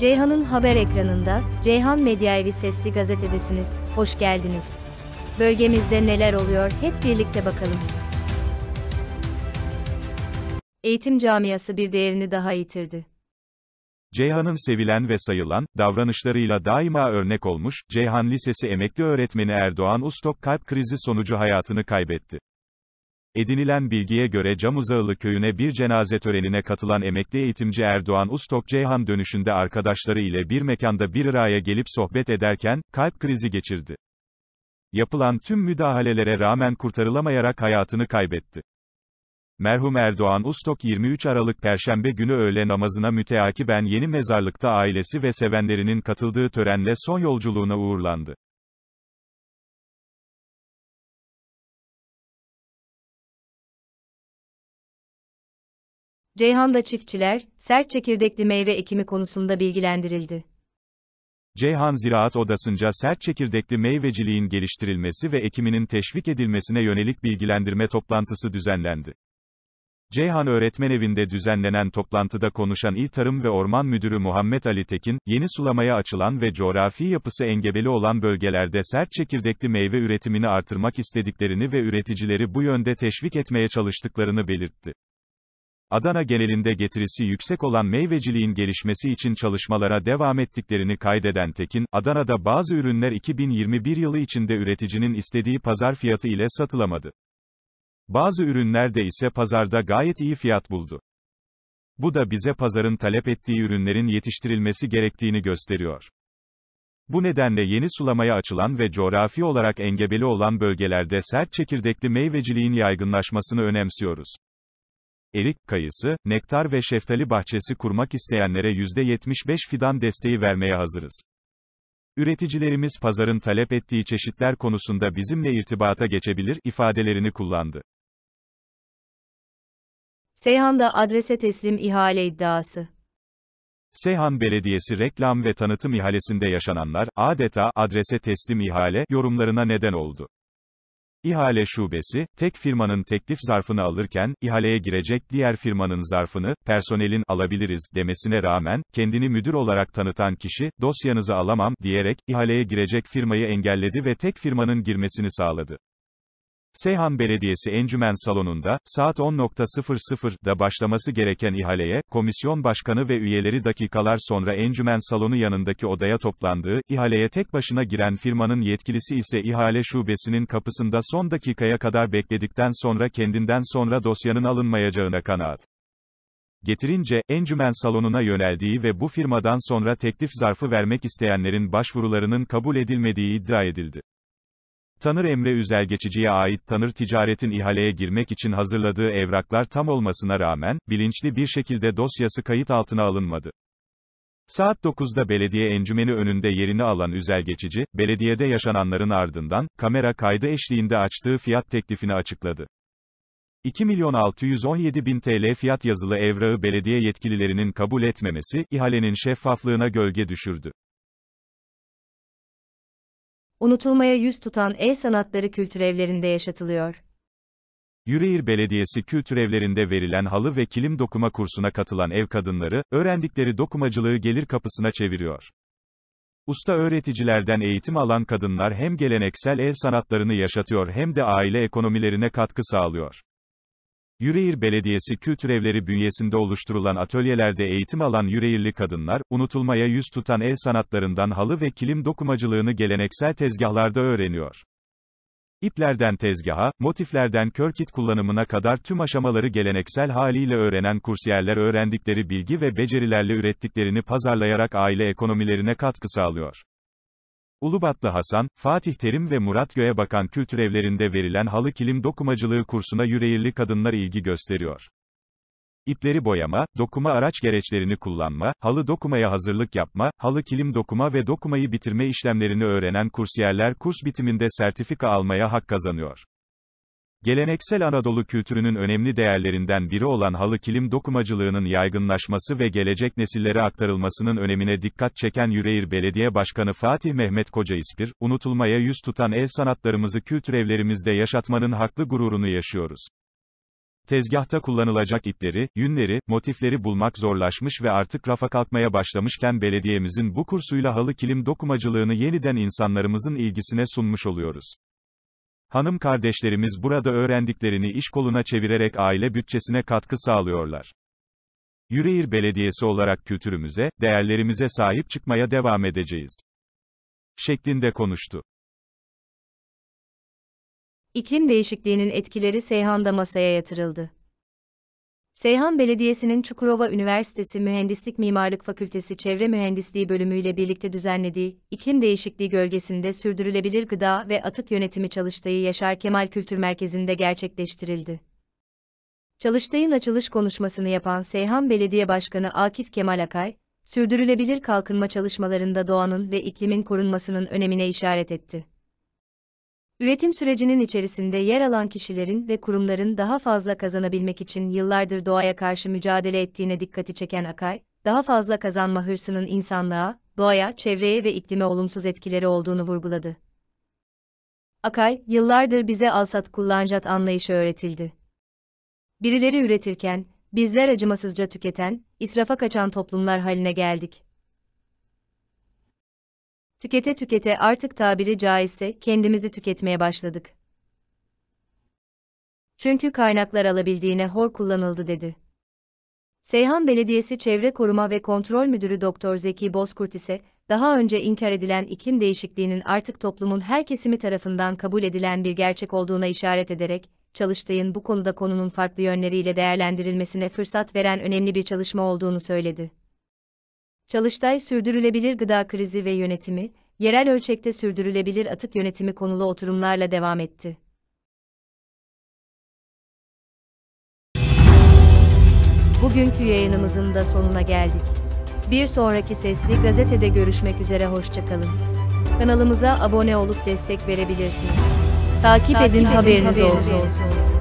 Ceyhan'ın haber ekranında, Ceyhan Medya Evi Sesli Gazetedesiniz, hoş geldiniz. Bölgemizde neler oluyor hep birlikte bakalım. Eğitim camiası bir değerini daha yitirdi. Ceyhan'ın sevilen ve sayılan, davranışlarıyla daima örnek olmuş, Ceyhan Lisesi emekli öğretmeni Erdoğan Ustok kalp krizi sonucu hayatını kaybetti. Edinilen bilgiye göre Camuzağlı köyüne bir cenaze törenine katılan emekli eğitimci Erdoğan Ustok Ceyhan dönüşünde arkadaşları ile bir mekanda bir araya gelip sohbet ederken, kalp krizi geçirdi. Yapılan tüm müdahalelere rağmen kurtarılamayarak hayatını kaybetti. Merhum Erdoğan Ustok 23 Aralık Perşembe günü öğle namazına müteakiben yeni mezarlıkta ailesi ve sevenlerinin katıldığı törenle son yolculuğuna uğurlandı. Ceyhan'da çiftçiler, sert çekirdekli meyve ekimi konusunda bilgilendirildi. Ceyhan Ziraat Odası'nca sert çekirdekli meyveciliğin geliştirilmesi ve ekiminin teşvik edilmesine yönelik bilgilendirme toplantısı düzenlendi. Ceyhan Öğretmen Evi'nde düzenlenen toplantıda konuşan İl Tarım ve Orman Müdürü Muhammed Ali Tekin, yeni sulamaya açılan ve coğrafi yapısı engebeli olan bölgelerde sert çekirdekli meyve üretimini artırmak istediklerini ve üreticileri bu yönde teşvik etmeye çalıştıklarını belirtti. Adana genelinde getirisi yüksek olan meyveciliğin gelişmesi için çalışmalara devam ettiklerini kaydeden Tekin, Adana'da bazı ürünler 2021 yılı içinde üreticinin istediği pazar fiyatı ile satılamadı. Bazı ürünler de ise pazarda gayet iyi fiyat buldu. Bu da bize pazarın talep ettiği ürünlerin yetiştirilmesi gerektiğini gösteriyor. Bu nedenle yeni sulamaya açılan ve coğrafi olarak engebeli olan bölgelerde sert çekirdekli meyveciliğin yaygınlaşmasını önemsiyoruz erik, kayısı, nektar ve şeftali bahçesi kurmak isteyenlere %75 fidan desteği vermeye hazırız. Üreticilerimiz pazarın talep ettiği çeşitler konusunda bizimle irtibata geçebilir ifadelerini kullandı. Seyhan'da adrese teslim ihale iddiası. Seyhan Belediyesi reklam ve tanıtım ihalesinde yaşananlar adeta adrese teslim ihale yorumlarına neden oldu. İhale şubesi, tek firmanın teklif zarfını alırken, ihaleye girecek diğer firmanın zarfını, personelin alabiliriz demesine rağmen, kendini müdür olarak tanıtan kişi, dosyanızı alamam diyerek, ihaleye girecek firmayı engelledi ve tek firmanın girmesini sağladı. Seyhan Belediyesi Encümen Salonu'nda, saat 10.00'da başlaması gereken ihaleye, komisyon başkanı ve üyeleri dakikalar sonra Encümen Salonu yanındaki odaya toplandığı, ihaleye tek başına giren firmanın yetkilisi ise ihale şubesinin kapısında son dakikaya kadar bekledikten sonra kendinden sonra dosyanın alınmayacağına kanaat getirince, encümen salonuna yöneldiği ve bu firmadan sonra teklif zarfı vermek isteyenlerin başvurularının kabul edilmediği iddia edildi. Tanır Emre Üzel geçiciye ait Tanır Ticaret'in ihaleye girmek için hazırladığı evraklar tam olmasına rağmen, bilinçli bir şekilde dosyası kayıt altına alınmadı. Saat 9'da belediye encümeni önünde yerini alan Üzel Geçici, belediyede yaşananların ardından, kamera kaydı eşliğinde açtığı fiyat teklifini açıkladı. 2 milyon 617 bin TL fiyat yazılı evrağı belediye yetkililerinin kabul etmemesi, ihalenin şeffaflığına gölge düşürdü unutulmaya yüz tutan el sanatları kültür evlerinde yaşatılıyor. Yüreğir Belediyesi kültür evlerinde verilen halı ve kilim dokuma kursuna katılan ev kadınları, öğrendikleri dokumacılığı gelir kapısına çeviriyor. Usta öğreticilerden eğitim alan kadınlar hem geleneksel el sanatlarını yaşatıyor hem de aile ekonomilerine katkı sağlıyor. Yüreğir Belediyesi Kültür Evleri bünyesinde oluşturulan atölyelerde eğitim alan Yüreğirli kadınlar, unutulmaya yüz tutan el sanatlarından halı ve kilim dokumacılığını geleneksel tezgahlarda öğreniyor. İplerden tezgaha, motiflerden körkit kullanımına kadar tüm aşamaları geleneksel haliyle öğrenen kursiyerler öğrendikleri bilgi ve becerilerle ürettiklerini pazarlayarak aile ekonomilerine katkı sağlıyor. Ulubatlı Hasan, Fatih Terim ve Murat Göğe Bakan kültür evlerinde verilen halı kilim dokumacılığı kursuna yüreğirli kadınlar ilgi gösteriyor. İpleri boyama, dokuma araç gereçlerini kullanma, halı dokumaya hazırlık yapma, halı kilim dokuma ve dokumayı bitirme işlemlerini öğrenen kursiyerler kurs bitiminde sertifika almaya hak kazanıyor. Geleneksel Anadolu kültürünün önemli değerlerinden biri olan halı kilim dokumacılığının yaygınlaşması ve gelecek nesillere aktarılmasının önemine dikkat çeken Yüreğir Belediye Başkanı Fatih Mehmet Koca İspir, unutulmaya yüz tutan el sanatlarımızı kültür evlerimizde yaşatmanın haklı gururunu yaşıyoruz. Tezgahta kullanılacak ipleri, yünleri, motifleri bulmak zorlaşmış ve artık rafa kalkmaya başlamışken belediyemizin bu kursuyla halı kilim dokumacılığını yeniden insanlarımızın ilgisine sunmuş oluyoruz. Hanım kardeşlerimiz burada öğrendiklerini iş koluna çevirerek aile bütçesine katkı sağlıyorlar. Yüreğir Belediyesi olarak kültürümüze, değerlerimize sahip çıkmaya devam edeceğiz. şeklinde konuştu. İklim değişikliğinin etkileri Seyhan'da masaya yatırıldı. Seyhan Belediyesi'nin Çukurova Üniversitesi Mühendislik Mimarlık Fakültesi Çevre Mühendisliği Bölümü ile birlikte düzenlediği iklim değişikliği gölgesinde sürdürülebilir gıda ve atık yönetimi çalıştayı Yaşar Kemal Kültür Merkezi'nde gerçekleştirildi. Çalıştay'ın açılış konuşmasını yapan Seyhan Belediye Başkanı Akif Kemal Akay, sürdürülebilir kalkınma çalışmalarında doğanın ve iklimin korunmasının önemine işaret etti. Üretim sürecinin içerisinde yer alan kişilerin ve kurumların daha fazla kazanabilmek için yıllardır doğaya karşı mücadele ettiğine dikkati çeken Akay, daha fazla kazanma hırsının insanlığa, doğaya, çevreye ve iklime olumsuz etkileri olduğunu vurguladı. Akay, yıllardır bize alsat kullancat anlayışı öğretildi. Birileri üretirken, bizler acımasızca tüketen, israfa kaçan toplumlar haline geldik. Tükete tükete artık tabiri caizse kendimizi tüketmeye başladık. Çünkü kaynaklar alabildiğine hor kullanıldı dedi. Seyhan Belediyesi Çevre Koruma ve Kontrol Müdürü Doktor Zeki Bozkurt ise, daha önce inkar edilen iklim değişikliğinin artık toplumun her kesimi tarafından kabul edilen bir gerçek olduğuna işaret ederek, Çalıştay'ın bu konuda konunun farklı yönleriyle değerlendirilmesine fırsat veren önemli bir çalışma olduğunu söyledi. Çalıştay Sürdürülebilir Gıda Krizi ve Yönetimi, yerel ölçekte sürdürülebilir atık yönetimi konulu oturumlarla devam etti. Bugünkü yayınımızın da sonuna geldik. Bir sonraki sesli gazetede görüşmek üzere hoşçakalın. Kanalımıza abone olup destek verebilirsiniz. Takip, Takip edin, edin haberiniz, haberiniz olsun. olsun.